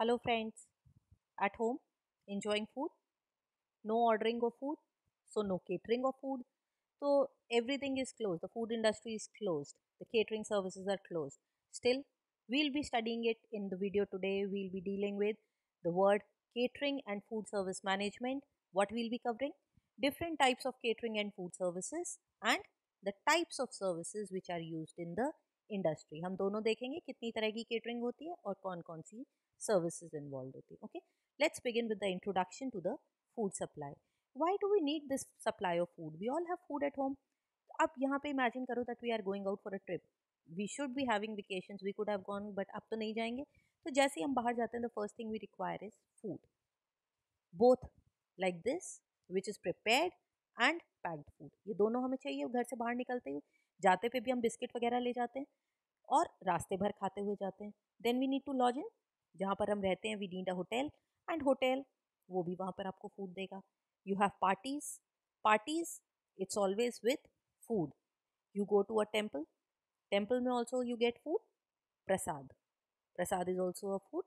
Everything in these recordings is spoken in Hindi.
Hello friends, at home, enjoying food? No ordering of food, so no catering of food. So everything is closed, the food industry is closed, the catering services are closed. Still, we'll be studying it in the video today. We'll be dealing with the word catering and food service management. What we'll be covering? Different types of catering and food services and the types of services which are used in the industry हम दोनों देखेंगे कितनी तरह की केटरिंग होती है और कौन कौन सी services involved होती है okay let's begin with the introduction to the food supply why do we need this supply of food we all have food at home अब यहाँ पे इमेजिन करो that we are going out for a trip we should be having vacation we could have gone but अब तो नहीं जाएंगे तो जैसे ही हम बाहर जाते हैं the first thing we require is food both like this which is prepared and packed food ये दोनों हमें चाहिए घर से बाहर निकलते हुए जाते पे भी हम बिस्किट वगैरह ले जाते हैं और रास्ते भर खाते हुए जाते हैं then we need to lodge in जहाँ पर हम रहते हैं we need a hotel and hotel वो भी वहाँ पर आपको फूड देगा you have parties parties it's always with food you go to a temple temple में also you get food prasad prasad is also a food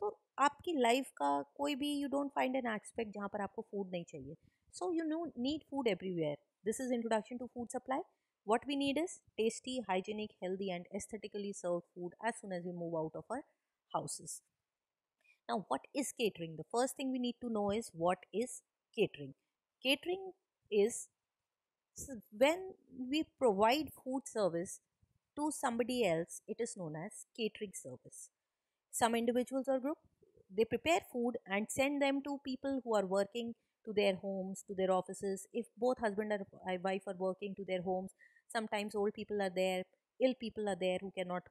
तो आपकी लाइफ का कोई भी you don't find an expect जहाँ पर आपको फूड नहीं चाहिए सो you know need food everywhere this is introduction to food supply what we need is tasty hygienic healthy and aesthetically serve food as soon as we move out of our houses. Now, what is catering? The first thing we need to know is what is catering? Catering is when we provide food service to somebody else, it is known as catering service. Some individuals or group they prepare food and send them to people who are working to their homes, to their offices. If both husband and wife are working to their homes, sometimes old people are there, ill people are there who cannot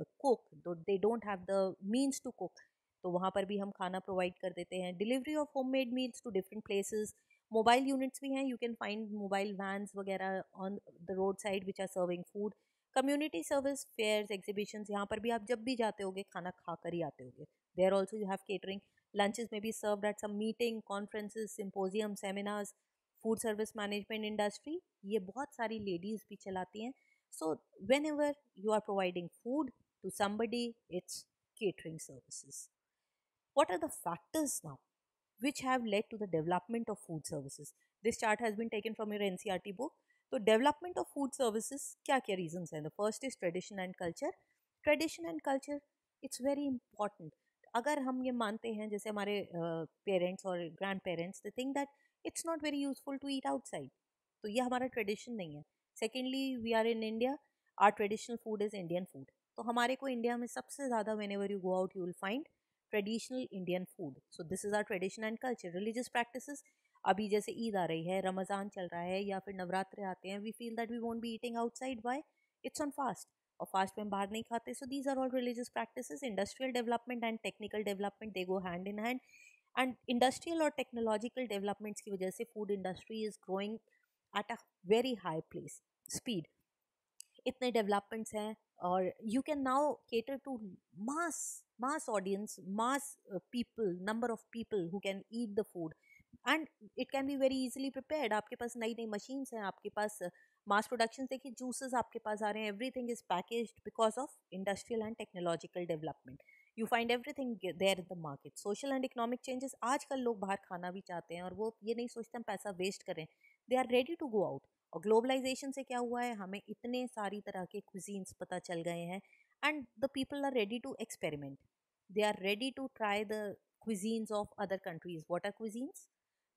uh, cook they don't have the means to cook तो वहाँ पर भी हम खाना प्रोवाइड कर देते हैं delivery of home made meals to different places mobile units भी हैं you can find mobile vans वगैरह on the road side which are serving food community service fairs exhibition यहाँ पर भी आप जब भी जाते होगे खाना खा कर ही आते होगे or also you have catering lunches में भी serve at some meeting conferences symposium seminars food service management industry ये बहुत सारी लेडीज़ भी चलाती हैं So, whenever you are providing food to somebody, it's catering services. What are the factors now which have led to the development of food services? This chart has been taken from your NCRT book. So, development of food services, kya kya reasons And The first is tradition and culture. Tradition and culture, it's very important. अगर हम ये मानते हैं जैसे हमारे पेरेंट्स और grandparents they think that it's not very useful to eat outside तो ये हमारा ट्रेडिशन नहीं है secondly we are in India our traditional food is Indian food तो हमारे को इंडिया में सबसे ज़्यादा whenever you go out you will find traditional Indian food so this is our tradition and culture religious practice अभी जैसे ईद आ रही है रमज़ान चल रहा है या फिर नवरात्र आते हैं we feel that we won't be eating outside by it's on fast और फास्ट में बाहर नहीं खाते so these are all religious practice industrial development and technical development they go hand in hand and industrial और टेक्नोलॉजिकल डेवलपमेंट्स की वजह से food industry is growing at a very high place speed इतने डेवलपमेंट्स हैं और you can now cater to mass mass audience mass people number of people who can eat the food and it can be very easily prepared आपके पास नई नई मशीन्स हैं आपके पास मास uh, प्रोडक्शन देखिए जूसेस आपके पास आ रहे हैं everything is package because of industrial and technological development you find everything there in the market social and economic changes आजकल लोग बाहर खाना भी चाहते हैं और वो ये नहीं सोचते हम पैसा वेस्ट करें they are ready to go out और ग्लोबलाइजेशन से क्या हुआ है हमें इतने सारी तरह के क्विजीन्स पता चल गए हैं and the people are ready to experiment they are ready to try the cuisines of other countries what are cuisines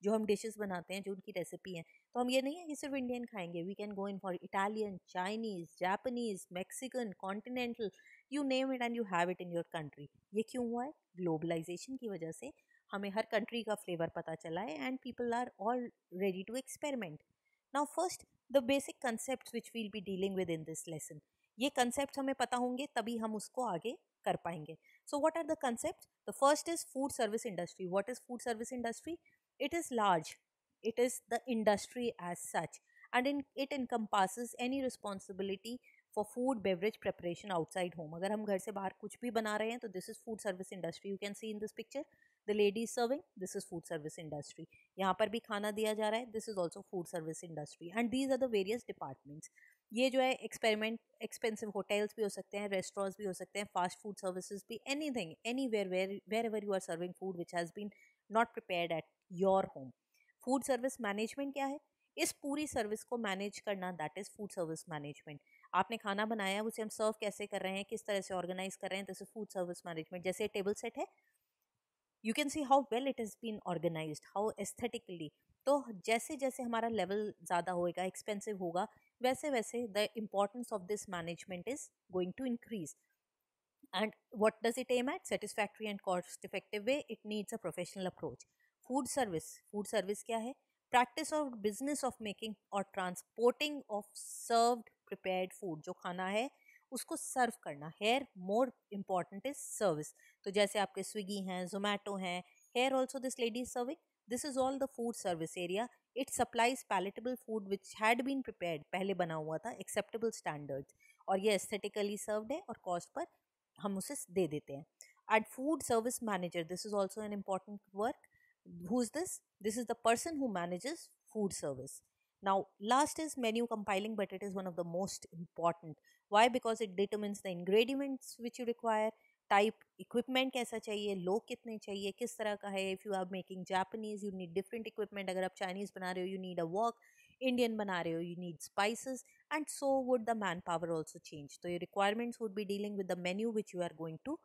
जो हम डिशेस बनाते हैं जो उनकी रेसिपी हैं तो हम ये नहीं है कि सिर्फ इंडियन खाएंगे we can go in for Italian Chinese Japanese Mexican continental you name it and you have it in your country ये क्यों हुआ है ग्लोबलाइजेशन की वजह से हमें हर कंट्री का फ्लेवर पता चला है and people are all ready to experiment now first the basic concept which will be dealing with in this lesson ये कंसेप्ट हमें पता होंगे तभी हम उसको आगे कर पाएंगे so what are the concept the first is food service industry what is food service industry it is large is the industry as such and in it income encompasses any responsibility for food beverage preparation outside home अगर हम घर से बाहर कुछ भी बना रहे हैं तो this is food service industry you can see in this picture the lady serving this is food service industry यहाँ पर भी खाना दिया जा रहा है this is also food service industry and these are the various departments ये जो है एक्सपेरिमेंट एक्सपेंसिव होटल्स भी हो सकते हैं रेस्टोरेंट्स भी हो सकते हैं फास्ट फूड सर्विसेज भी anything anywhere where wherever you are serving food which has been not prepare at your home food service management क्या है इस पूरी सर्विस को मैनेज करना that is food service management आपने खाना बनाया है उसे हम सर्व कैसे कर रहे हैं किस तरह से ऑर्गेनाइज कर रहे हैं this is food service management जैसे टेबल सेट है you can see how well it is been organise how aesthetically तो जैसे जैसे हमारा लेवल ज़्यादा होएगा एक्सपेंसिव होगा वैसे वैसे the importance of this management is going to increase and what does it aim at satisfactory and cost effective way it needs a professional approach food service food service क्या है प्रैक्टिस और बिजनेस ऑफ मेकिंग और transporting of served prepared food जो खाना है उसको सर्व करना here more important is service तो जैसे आपके स्विगी हैं जोमेटो हैं here also this ladies serving this is all the food service area it supplies palatable food which had been prepare पहले बना हुआ था एक्सेप्टेबल स्टैंडर्ड्स और ये एस्थेटिकली सर्व्ड है और कॉस्ट पर हम उसे दे देते हैं at food service manager this is also an important work who is this this is the person who manages food service now last is menu compiling but it is one of the most important why because it determines the ingredients which you require type equipment कैसा चाहिए लोग कितने चाहिए किस तरह का है if you are making Japanese you need different equipment अगर आप चाइनीज़ बना रहे हो you need a work Indian बना रहे हो you need spices and so would the manpower also change तो ये requirements would be dealing with the menu which you are going to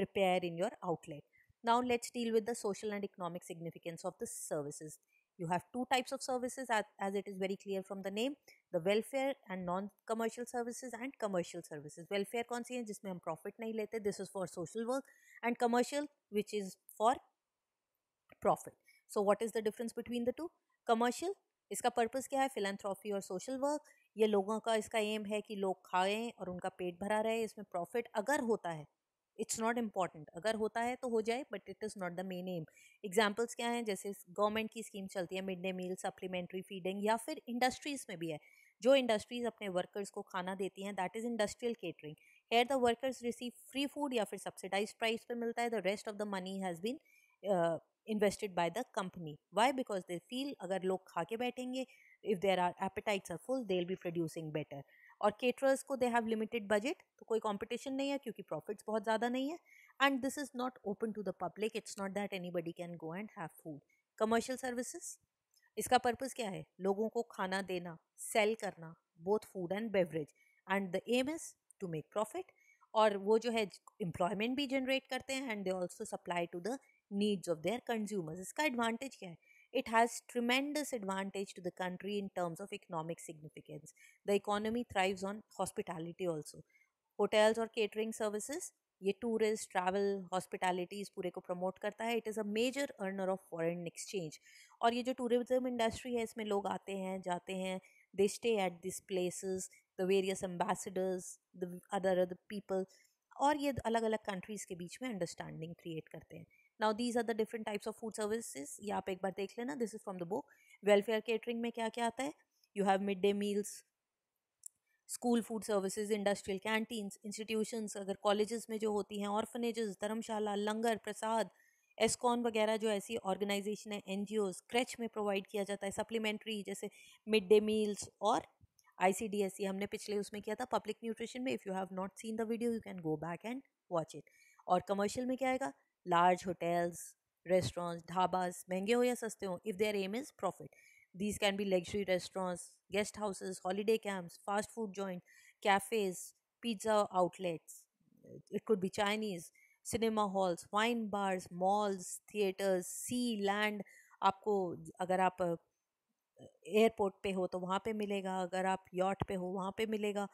prepare in your outlet now let's deal with the social and economic significance of the services. You have two types of services, as, as it is very clear from the name the welfare and non commercial services and commercial services. Welfare kaun si hai jisme hum profit nahi lete this is for social work and commercial which is for profit. So, what is the difference between the two? Commercial iska purpose kya hai philanthropy or social work. ye logon ka iska aim hai ki log khaye aur unka pet bhara rahe isme profit agar hota hai it's not important अगर होता है तो हो जाए but it is not the main aim examples क्या हैं जैसे गवर्नमेंट की स्कीम चलती है mid day meal supplementary feeding या फिर इंडस्ट्रीज़ में भी है जो इंडस्ट्रीज़ अपने वर्कर्स को खाना देती हैं that is industrial catering here the workers receive free food या फिर सब्सिडाइज प्राइस पर मिलता है the rest of the money has been invested by the company why because they feel अगर लोग खा के बैठेंगे if there are appetites are full they will be producing better और केटरर्स को दे हैव लिमिटेड बजट तो कोई कंपटीशन नहीं है क्योंकि प्रॉफिट्स बहुत ज़्यादा नहीं है and this is not open to the public it's not that anybody can go and have food commercial services इसका पर्पज़ क्या है लोगों को खाना देना सेल करना both food and beverage and the aim is to make profit और वो जो है एम्प्लॉयमेंट भी जनरेट करते हैं and they also supply to the needs of their consumers इसका एडवांटेज क्या है it has tremendous advantage to the country in terms of economic significance. The economy thrives on hospitality also. Hotels or catering services, ये टूरिस्ट ट्रैवल हॉस्पिटैलिटी इस पूरे को प्रमोट करता है it is a major earner of foreign exchange और ये जो टूरिज्म इंडस्ट्री है इसमें लोग आते हैं जाते हैं they stay at this places the various ambassadors the other other people और ये अलग अलग कंट्रीज़ के बीच में अंडरस्टैंडिंग क्रिएट करते हैं now these are the different types of food services ये आप एक बार देख लेना this is from the book welfare catering में क्या क्या आता है you have mid day meals school food services industrial canteens institutions अगर कॉलेजेस में जो होती हैं ऑर्फनेजेस धर्मशाला लंगर प्रसाद एस्कॉन वगैरह जो ऐसी ऑर्गेनाइजेशन है एन जी ओज क्रैच में प्रोवाइड किया जाता है सप्लीमेंट्री जैसे मिड डे मील्स और आई सी डी एस सी हमने पिछले उसमें किया था पब्लिक न्यूट्रिशन में if you have not seen the video you can go back and watch it और कमर्शियल में क्या आएगा लार्ज होटल्स रेस्टोरेंट्स ढाबास महंगे हो या सस्ते हों if their aim is profit these can be luxury restaurants guest houses holiday camp fast food joint cafes pizza outlets it could be Chinese cinema halls wine bars malls theatres sea land आपको अगर आप एयरपोर्ट पे हो तो वहाँ पे मिलेगा अगर आप यॉट पे हो वहाँ पे मिलेगा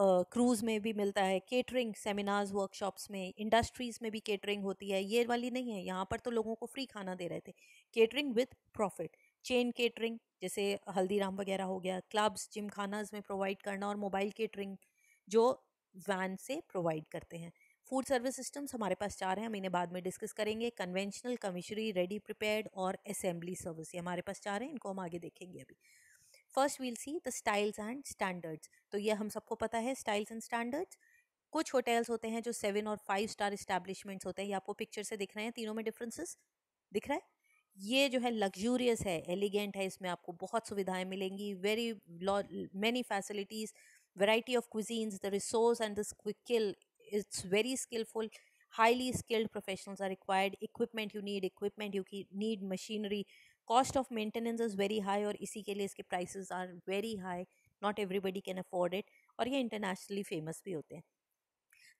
क्रूज़ में भी मिलता है केटरिंग सेमिनार्स वर्कशॉप्स में इंडस्ट्रीज़ में भी केटरिंग होती है ये वाली नहीं है यहाँ पर तो लोगों को फ्री खाना दे रहे थे catering with profit chain catering जैसे हल्दीराम वगैरह हो गया क्लब्स जिम खानाज में प्रोवाइड करना और मोबाइल केटरिंग जो वैन से प्रोवाइड करते हैं फूड सर्विस सिस्टम्स हमारे पास चार हैं हम इन्हें बाद में डिस्कस करेंगे कन्वेंशनल कमिश्री रेडी प्रिपेयर्ड और असेंबली सर्विस ये हमारे पास चार हैं इनको हम आगे देखेंगे अभी first we'll see the styles and standards तो ये हम सबको पता है स्टाइल्स एंड स्टैंडर्ड्स कुछ होटल्स होते हैं जो सेवन और फाइव स्टार इस्टेब्लिशमेंट्स होते हैं ये आपको पिक्चर से दिख रहे हैं तीनों में डिफरेंसेस दिख रहा है ये जो है लग्जूरियस है एलिगेंट है इसमें आपको बहुत सुविधाएं मिलेंगी very many facilities of of the resource and the the it's very skilful highly skilled professionals are required equipment you need equipment you की need machinery cost of maintenance is very high और इसी के लिए इसके prices are very high not everybody can afford it और ये इंटरनेशनली फेमस भी होते हैं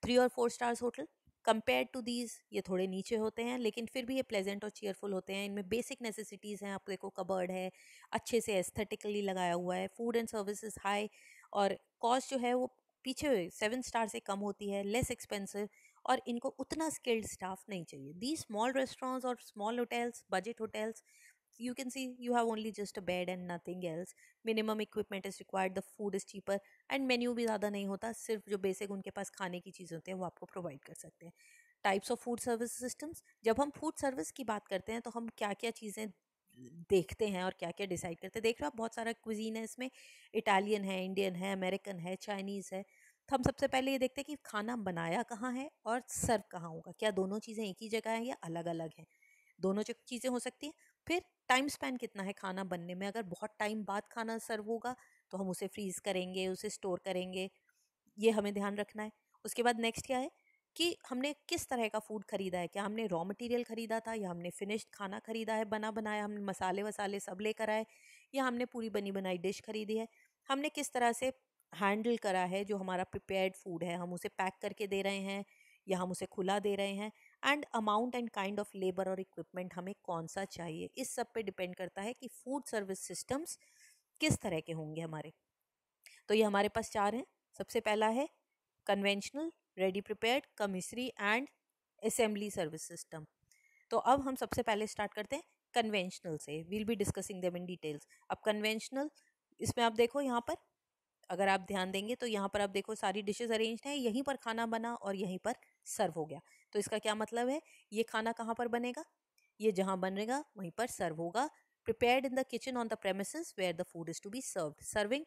थ्री और four stars hotel compare to these ये थोड़े नीचे होते हैं लेकिन फिर भी ये प्लेजेंट और चेयरफुल होते हैं इनमें बेसिक नेसेसिटीज़ हैं आप देखो कबर्ड है अच्छे से एस्थेटिकली लगाया हुआ है फूड एंड सर्विसेज हाई और कॉस्ट जो है वो पीछे सेवन स्टार से कम होती है लेस एक्सपेंसिव और इनको उतना स्किल्ड स्टाफ नहीं चाहिए दी स्मॉल रेस्टोरेंट्स और small hotels budget hotels you can see you have only just a bed and nothing else minimum equipment is required the food is cheaper and menu भी ज़्यादा नहीं होता सिर्फ जो बेसिक उनके पास खाने की चीज़ होती है वो आपको प्रोवाइड कर सकते हैं types of food service systems जब हम फूड सर्विस की बात करते हैं तो हम क्या क्या चीज़ें देखते हैं और क्या क्या डिसाइड करते हैं देख रहे हो आप बहुत सारा क्विजीन है इसमें इटालियन है इंडियन है अमेरिकन है चाइनीज़ है तो हम सबसे पहले ये देखते हैं कि खाना बनाया कहाँ है और सर्व कहाँ होगा क्या दोनों चीज़ें एक ही जगह हैं या अलग अलग हैं दोनों चीज़ें हो सकती हैं फिर टाइम स्पेंड कितना है खाना बनने में अगर बहुत टाइम बाद खाना सर्व होगा तो हम उसे फ्रीज़ करेंगे उसे स्टोर करेंगे ये हमें ध्यान रखना है उसके बाद नेक्स्ट क्या है कि हमने किस तरह का फूड ख़रीदा है क्या हमने रॉ मटेरियल ख़रीदा था या हमने फिनिश्ड खाना ख़रीदा है बना बनाया हमने मसाले वसाले सब लेकर आए या हमने पूरी बनी बनाई डिश ख़रीदी है हमने किस तरह से हैंडल करा है जो हमारा प्रिपेयर्ड फूड है हम उसे पैक करके दे रहे हैं या हम उसे खुला दे रहे हैं and amount and kind of labour और इक्विपमेंट हमें कौन सा चाहिए इस सब पे डिपेंड करता है कि फूड सर्विस सिस्टम्स किस तरह के होंगे हमारे तो ये हमारे पास चार हैं सबसे पहला है conventional ready prepared commissary and assembly service system तो अब हम सबसे पहले स्टार्ट करते हैं कन्वेंशनल से we'll be discussing them in details अब कन्वेंशनल इसमें आप देखो यहाँ पर अगर आप ध्यान देंगे तो यहाँ पर आप देखो सारी डिशेस अरेंज्ड हैं यहीं पर खाना बना और यहीं पर सर्व हो गया तो इसका क्या मतलब है ये खाना कहाँ पर बनेगा ये जहाँ बनेगा वहीं पर सर्व होगा prepared in the kitchen on the premise where the food is to be served serving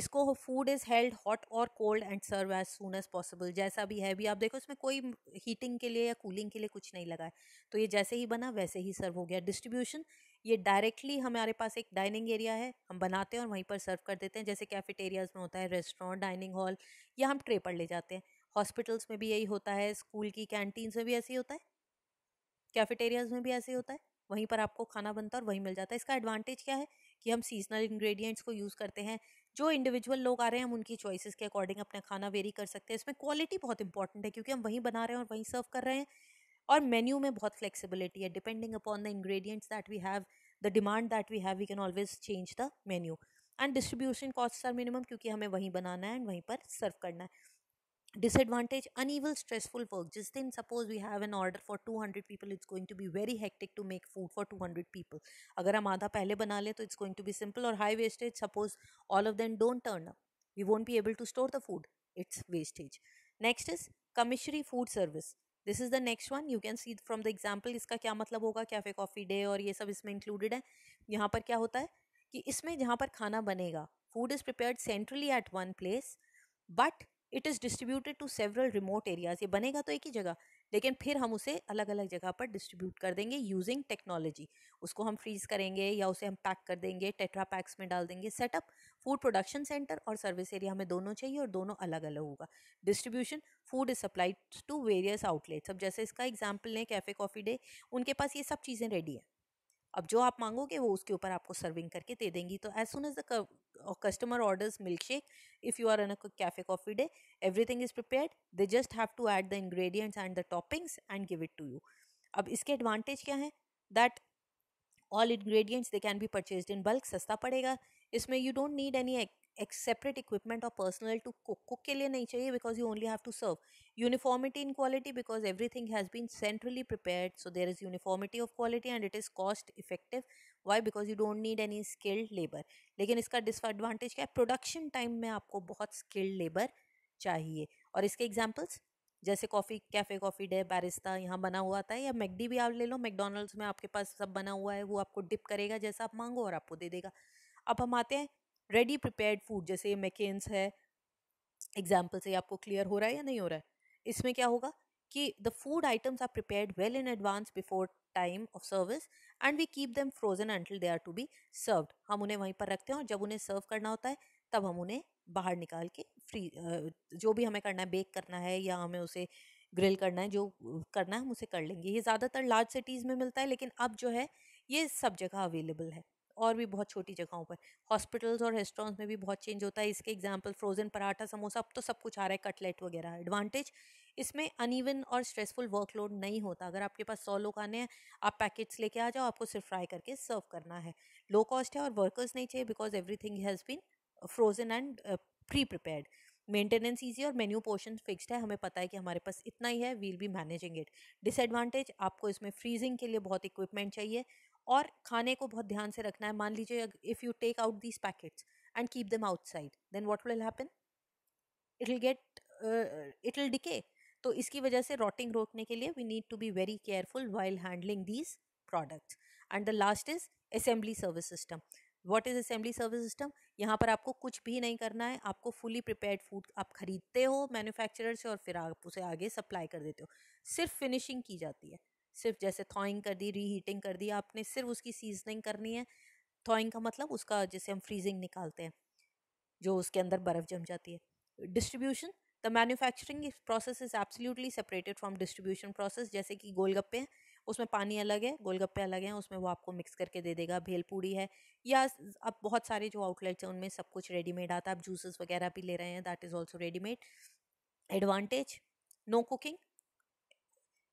इसको फूड इज़ हेल्ड हॉट और cold and serve as soon as possible जैसा भी है भी आप देखो इसमें कोई हीटिंग के लिए या कूलिंग के लिए कुछ नहीं लगा है तो ये जैसे ही बना वैसे ही सर्व हो गया डिस्ट्रीब्यूशन ये डायरेक्टली हमारे पास एक डाइनिंग एरिया है हम बनाते हैं और वहीं पर सर्व कर देते हैं जैसे कैफेटेरियाज में होता है रेस्टोरेंट डाइनिंग हॉल या हम ट्रे पर ले जाते हैं हॉस्पिटल्स में भी यही होता है स्कूल की कैंटीन्स में भी ऐसे ही होता है कैफेटेरियाज में भी ऐसे ही होता है वहीं पर आपको खाना बनता है और वहीं मिल जाता है इसका एडवांटेज क्या है कि हम सीजनल इंग्रेडिएंट्स को यूज़ करते हैं जो इंडिविजुअल लोग आ रहे हैं हम उनकी चॉइसेस के अकॉर्डिंग अपना खाना वेरी कर सकते हैं इसमें क्वालिटी बहुत इंपॉर्टेंट है क्योंकि हम वहीं बना रहे हैं और वहीं सर्व कर रहे हैं और मेन्यू में बहुत फ्लेक्सिबिलिटी है depending upon the ingredients that we have the demand that we have we can always change the menu and distribution cost are minimum क्योंकि हमें वहीं बनाना है एंड वहीं पर सर्व करना है disadvantage unequal stressful work just then suppose we have an order for 200 people it's going to be very hectic to make food for 200 people agar hum aadha pehle bana it's going to be simple or high wastage suppose all of them don't turn up we won't be able to store the food it's wastage next is commissary food service this is the next one you can see from the example iska kya matlab hoga cafe coffee day aur ye sab isme included hai yahan par kya hota hai food is prepared centrally at one place but it is distributed to several remote areas ये बनेगा तो एक ही जगह लेकिन फिर हम उसे अलग अलग जगह पर डिस्ट्रीब्यूट कर देंगे यूजिंग टेक्नोलॉजी उसको हम फ्रीज करेंगे या उसे हम पैक कर देंगे टेट्रा पैक्स में डाल देंगे सेटअप फूड प्रोडक्शन सेंटर और सर्विस एरिया हमें दोनों चाहिए और दोनों अलग अलग होगा distribution food is supplied to various outlets अब जैसे इसका एग्जाम्पल लें कैफ़े कॉफ़ी डे उनके पास ये सब चीज़ें रेडी हैं अब जो आप मांगोगे वो उसके ऊपर आपको सर्विंग करके दे देंगी तो as soon as the customer orders milkshake if you are an a cafe coffee day everything is prepared they just have to add the ingredients and the toppings and give it to you अब इसके एडवांटेज क्या है that all ingredients they can be purchase in bulk सस्ता पड़ेगा इसमें यू डोंट नीड एनी एक सेपरेट इक्विपमेंट और पर्सनल टू कुक कुक के लिए नहीं चाहिए because you only have to serve uniformity in quality because everything has been centrally prepared so there is uniformity of quality and it is cost effective why because you don't need any skilled labour लेकिन इसका डिसएडवांटेज क्या है प्रोडक्शन टाइम में आपको बहुत स्किल्ड लेबर चाहिए और इसके एग्जाम्पल्स जैसे coffee cafe coffee day Barista यहाँ बना हुआ आता है या मैगडी भी आप ले लो मैकडोनल्ड्स में आपके पास सब बना हुआ है वो आपको डिप करेगा जैसा आप मांगो और आपको दे देगा अब हम आते हैं रेडी प्रिपेयर्ड फूड जैसे मैकेन्स है एग्जाम्पल से आपको क्लियर हो रहा है या नहीं हो रहा है इसमें क्या होगा कि the food items are prepared well in advance before time of service and we keep them frozen until they are to be served हम उन्हें वहीं पर रखते हैं और जब उन्हें सर्व करना होता है तब हम उन्हें बाहर निकाल के फ्री जो भी हमें करना है बेक करना है या हमें उसे ग्रिल करना है जो करना है हम उसे कर लेंगे ये ज़्यादातर लार्ज सिटीज़ में मिलता है लेकिन अब जो है ये सब जगह अवेलेबल है और भी बहुत छोटी जगहों पर हॉस्पिटल्स और रेस्टोरेंट्स में भी बहुत चेंज होता है इसके एग्जाम्पल फ्रोजन पराठा समोसा अब तो सब कुछ आ रहा है कटलेट वगैरह एडवांटेज इसमें अनइवन और स्ट्रेसफुल वर्कलोड नहीं होता अगर आपके पास सौ लोग आने हैं आप पैकेट्स लेके आ जाओ आपको सिर्फ फ्राई करके सर्व करना है लो कॉस्ट है और वर्कर्स नहीं चाहिए because everything has been frozen and pre prepared maintenance easy और मेन्यू पोर्शन फिक्स्ड है हमें पता है कि हमारे पास इतना ही है we'll be managing it disadvantage आपको इसमें फ्रीजिंग के लिए बहुत इक्विपमेंट चाहिए और खाने को बहुत ध्यान से रखना है मान लीजिए if you take out these packets and keep them outside then what will happen it will get it will decay तो इसकी वजह से रॉटिंग रोकने के लिए we need to be very careful while handling these products and the last is assembly service system what is assembly service system यहाँ पर आपको कुछ भी नहीं करना है आपको फुली प्रिपेयर्ड फूड आप खरीदते हो मैन्युफैक्चरर से और फिर आप उसे आगे सप्लाई कर देते हो सिर्फ फिनिशिंग की जाती है सिर्फ जैसे थॉइंग कर दी रीहीटिंग कर दी आपने सिर्फ उसकी सीजनिंग करनी है थॉइंग का मतलब उसका जैसे हम फ्रीजिंग निकालते हैं जो उसके अंदर बर्फ़ जम जाती है distribution the manufacturing process is absolutely separated from distribution process जैसे कि गोलगप्पे हैं उसमें पानी अलग है गोलगप्पे अलग हैं उसमें वो आपको मिक्स करके दे देगा भेल पूड़ी है या अब बहुत सारे जो आउटलेट्स हैं उनमें सब कुछ रेडीमेड आता है आप जूसेस वगैरह भी ले रहे हैं that is also readymade advantage no cooking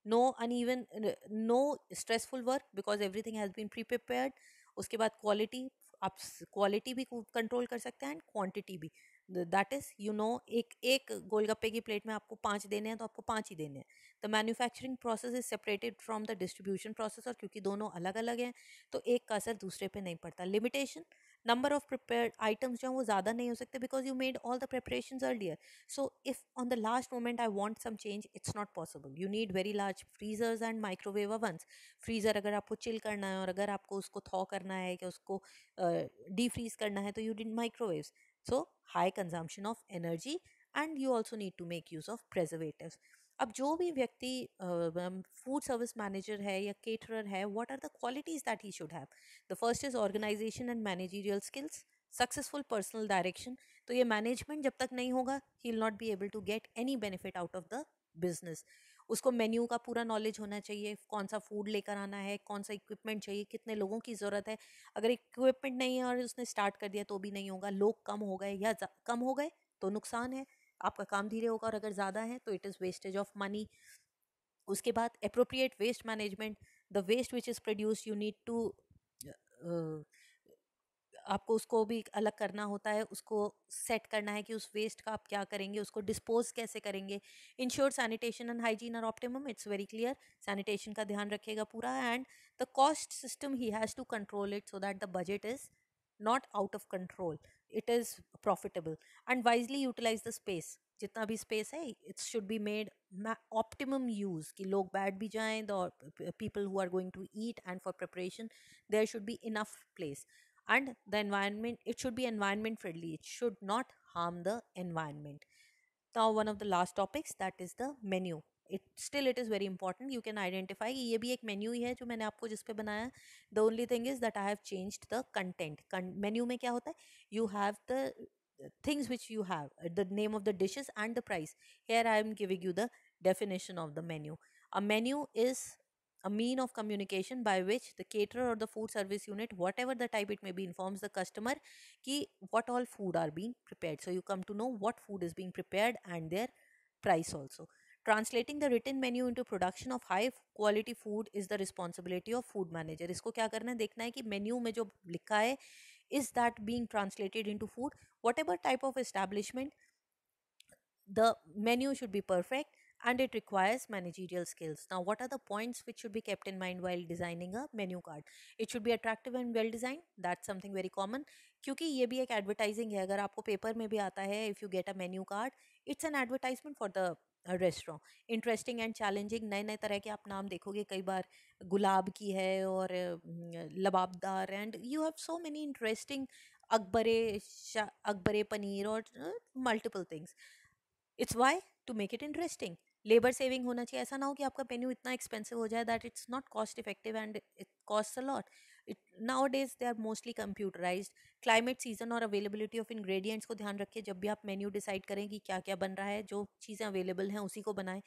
no uneven no stressful work because everything has has been prepared उसके बाद क्वालिटी आप क्वालिटी भी कंट्रोल कर सकते हैं एंड क्वांटिटी भी दैट इज़ यू नो एक एक गोलगप्पे की प्लेट में आपको पाँच देने हैं तो आपको पाँच ही देने हैं the manufacturing process is separated from the distribution process और क्योंकि दोनों अलग अलग हैं तो एक का असर दूसरे पे नहीं पड़ता limitation number of prepare items जो हैं वो ज़्यादा नहीं हो सकते because you made all the preparation earlier so if on the last moment I want some change it's not possible you need very large freezers and microwave ovens freezer अगर आपको चिल करना है और अगर आपको उसको थॉ करना है या उसको डी uh, फ्रीज करना है तो you did microwave so high consumption of energy and you also need to make use of preservative अब जो भी व्यक्ति फूड सर्विस मैनेजर है या केटरर है what are the qualities that he should have the first is organisation and managerial skills successful personal direction तो ये मैनेजमेंट जब तक नहीं होगा he will not be able to get any benefit out of the business उसको मेन्यू का पूरा नॉलेज होना चाहिए कौन सा फूड लेकर आना है कौन सा इक्विपमेंट चाहिए कितने लोगों की ज़रूरत है अगर इक्विपमेंट नहीं है और उसने स्टार्ट कर दिया तो भी नहीं होगा लोग कम हो गए या कम हो गए तो नुकसान है आपका काम धीरे होगा और अगर ज़्यादा है तो it is wastage of money उसके बाद appropriate waste management the waste which is produce you need to आपको उसको भी अलग करना होता है उसको सेट करना है कि उस वेस्ट का आप क्या करेंगे उसको डिस्पोज कैसे करेंगे ensure sanitation and hygiene are optimum it's very clear sanitation का ध्यान रखेगा पूरा and the cost system he has to control it so that the budget is not out of control it is profitable and wisely utilize the space जितना भी स्पेस है it's should be made optimum use कि लोग बैठ भी जाएं और people who are going to eat and for preparation there should be enough place and the environment it should be environment friendly it should not harm the environment Now, one of the last topics that is the menu. It still it is very important you can identify कि ये भी एक मेन्यू ही है जो मैंने आपको जिसपे बनाया the only thing is that I have change the content menu में क्या होता है you have the things which you have the name of the dishes and the price here I am giving you the definition of the menu a menu is a mean of communication by which the cater और the food service unit whatever the type it may be informs the customer कि what all food are being prepare so you come to know what food is being prepare and their price also translating the return menu into production of high quality food is the responsibility of food manager इसको क्या करना है देखना है कि मेन्यू में जो लिखा है is that being translated into food whatever type of establishment the menu should be perfect and it requires managerial skills now what are the points which should be kept in mind while designing a menu card it should be attractive and well designed that's something very common क्योंकि ये भी एक एडवर्टाइजिंग है अगर आपको पेपर में भी आता है if you get a menu card it's an advertisement for the restaurant interesting and challenging नए नए तरह के आप नाम देखोगे कई बार गुलाब की है और lababdar and you have so many interesting अकबरे अकबरे पनीर और multiple things it's why to make it interesting labour saving होना चाहिए ऐसा ना हो कि आपका मेन्यू इतना एक्सपेंसिव हो जाए that it's not cost effective and it cost a lot it nowadays they are mostly computerise climate season और अवेलेबिलिटी ऑफ इंग्रेडिएंट्स को ध्यान रखिए जब भी आप मेन्यू डिसाइड करें कि क्या क्या बन रहा है जो चीज़ें अवेलेबल हैं उसी को बनाएं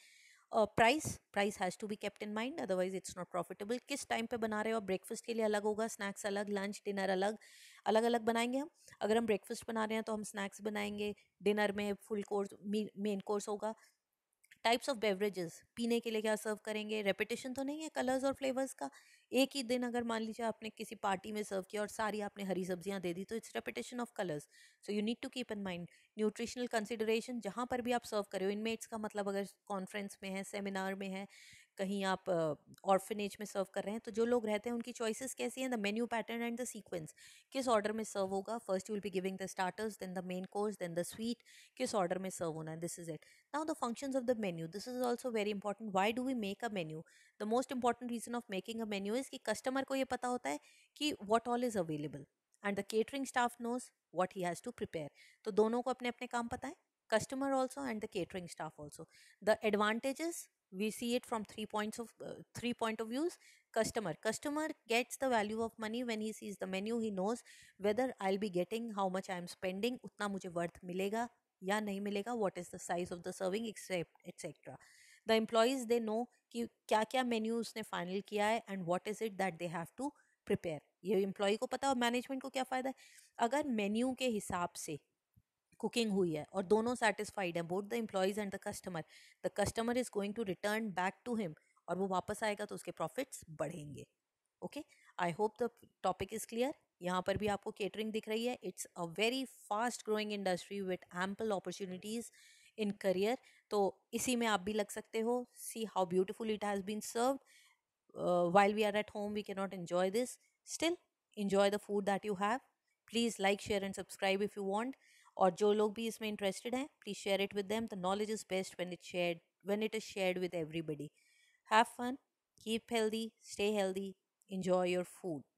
price price has to be kept in mind otherwise it's not profitable किस टाइम पे बना रहे हो ब्रेकफास्ट के लिए अलग होगा स्नैक्स अलग लंच डिनर अलग अलग अलग बनाएंगे हम अगर हम ब्रेकफास्ट बना रहे हैं तो हम स्नैक्स बनाएंगे डिनर में फुल कोर्स मेन कोर्स होगा टाइप्स ऑफ बेवरेजेस पीने के लिए क्या सर्व करेंगे रेपिटेशन तो नहीं है कलर्स और फ्लेवर्स का एक ही दिन अगर मान लीजिए आपने किसी पार्टी में सर्व किया और सारी आपने हरी सब्जियां दे दी तो it's repetition of colours so you need to keep in mind nutritional consideration जहाँ पर भी आप सर्व करें हो इनमें का मतलब अगर कॉन्फ्रेंस में है सेमिनार में है कहीं आप ऑर्फिनेज में सर्व कर रहे हैं तो जो लोग रहते हैं उनकी चॉइसेस कैसी हैं the menu pattern and the sequence किस ऑर्डर में सर्व होगा first you will be giving the starters then the main course then the sweet किस ऑर्डर में सर्व होना है this is it now the functions of the menu this is also very important why do we make a menu the most important reason of making a menu is कि कस्टमर को ये पता होता है कि what all is available and the catering staff knows what he has to prepare तो दोनों को अपने अपने काम पता है customer also and the catering staff also the advantages we see it from three points of uh, three point of views customer customer gets the value of money when he sees the menu he knows whether i'll be getting how much i am spending utna mujhe worth milega ya nahi milega what is the size of the serving except etcetera the employees they know कि क्या क्या मेन्यू उसने फाइनल किया है and what is it that they have to prepare ये एम्प्लॉय को पता और मैनेजमेंट को क्या फ़ायदा है अगर मेन्यू के हिसाब से कुकिंग हुई है और दोनों सेटिस्फाइड हैं both the employees and the customer the customer is going to return back to him और वो वापस आएगा तो उसके प्रॉफिट्स बढ़ेंगे okay I hope the topic is clear यहाँ पर भी आपको केटरिंग दिख रही है it's a very fast growing industry with ample opportunities in career तो इसी में आप भी लग सकते हो see how beautiful it has been served while we are at home we can not enjoy this still enjoy the food that you have please like share and subscribe if you want और जो लोग भी इसमें इंटरेस्टेड हैं please share it with them the knowledge is best when it share when it is share with everybody have fun keep healthy stay healthy enjoy your food